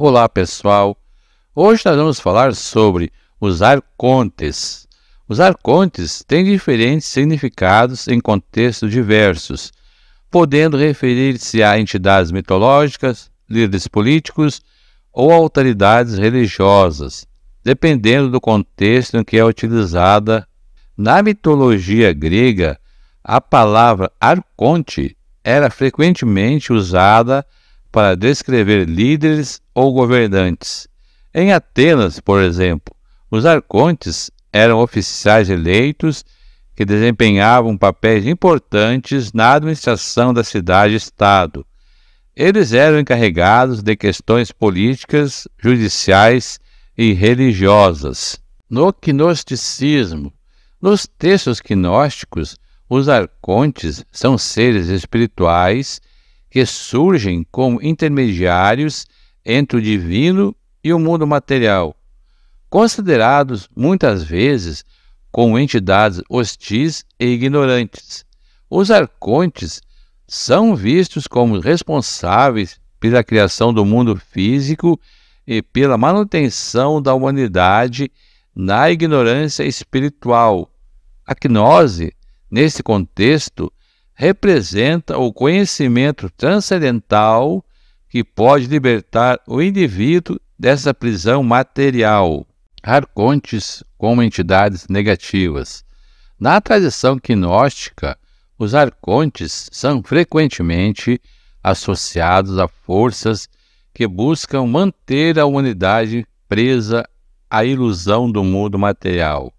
Olá pessoal, hoje nós vamos falar sobre os arcontes. Os arcontes têm diferentes significados em contextos diversos, podendo referir-se a entidades mitológicas, líderes políticos ou autoridades religiosas, dependendo do contexto em que é utilizada. Na mitologia grega, a palavra arconte era frequentemente usada para para descrever líderes ou governantes. Em Atenas, por exemplo, os arcontes eram oficiais eleitos que desempenhavam papéis importantes na administração da cidade-estado. Eles eram encarregados de questões políticas, judiciais e religiosas. No gnosticismo, nos textos gnósticos, os arcontes são seres espirituais que surgem como intermediários entre o divino e o mundo material, considerados muitas vezes como entidades hostis e ignorantes. Os arcontes são vistos como responsáveis pela criação do mundo físico e pela manutenção da humanidade na ignorância espiritual. A gnose, nesse contexto, representa o conhecimento transcendental que pode libertar o indivíduo dessa prisão material. Arcontes como entidades negativas. Na tradição gnóstica, os arcontes são frequentemente associados a forças que buscam manter a humanidade presa à ilusão do mundo material,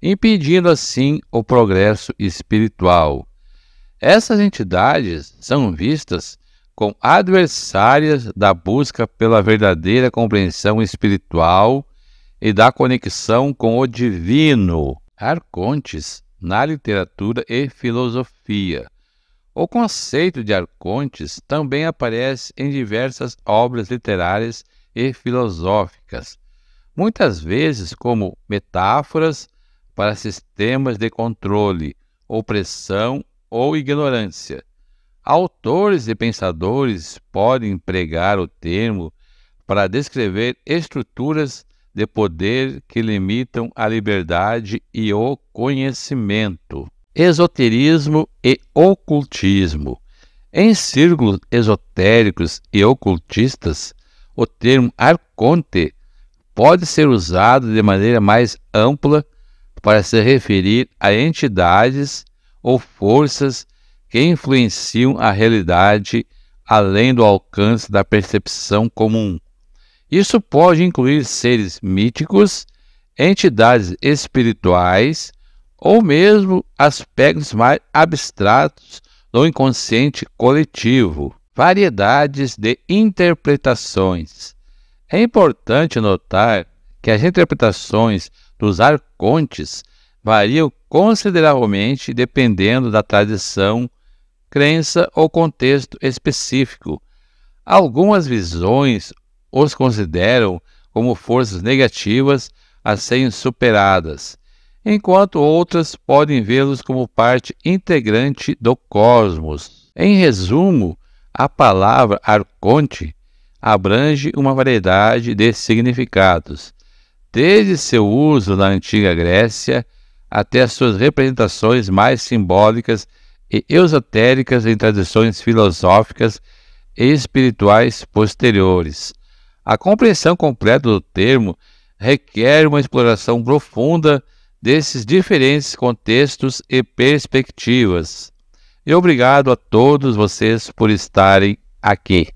impedindo assim o progresso espiritual. Essas entidades são vistas como adversárias da busca pela verdadeira compreensão espiritual e da conexão com o divino. Arcontes na literatura e filosofia. O conceito de arcontes também aparece em diversas obras literárias e filosóficas, muitas vezes como metáforas para sistemas de controle, opressão ou ignorância. Autores e pensadores podem empregar o termo para descrever estruturas de poder que limitam a liberdade e o conhecimento. Esoterismo e ocultismo. Em círculos esotéricos e ocultistas, o termo arconte pode ser usado de maneira mais ampla para se referir a entidades ou forças que influenciam a realidade além do alcance da percepção comum. Isso pode incluir seres míticos, entidades espirituais ou mesmo aspectos mais abstratos do inconsciente coletivo, variedades de interpretações. É importante notar que as interpretações dos arcontes variam consideravelmente dependendo da tradição, crença ou contexto específico. Algumas visões os consideram como forças negativas a serem superadas, enquanto outras podem vê-los como parte integrante do cosmos. Em resumo, a palavra arconte abrange uma variedade de significados, desde seu uso na antiga Grécia até as suas representações mais simbólicas e esotéricas em tradições filosóficas e espirituais posteriores. A compreensão completa do termo requer uma exploração profunda desses diferentes contextos e perspectivas. E obrigado a todos vocês por estarem aqui.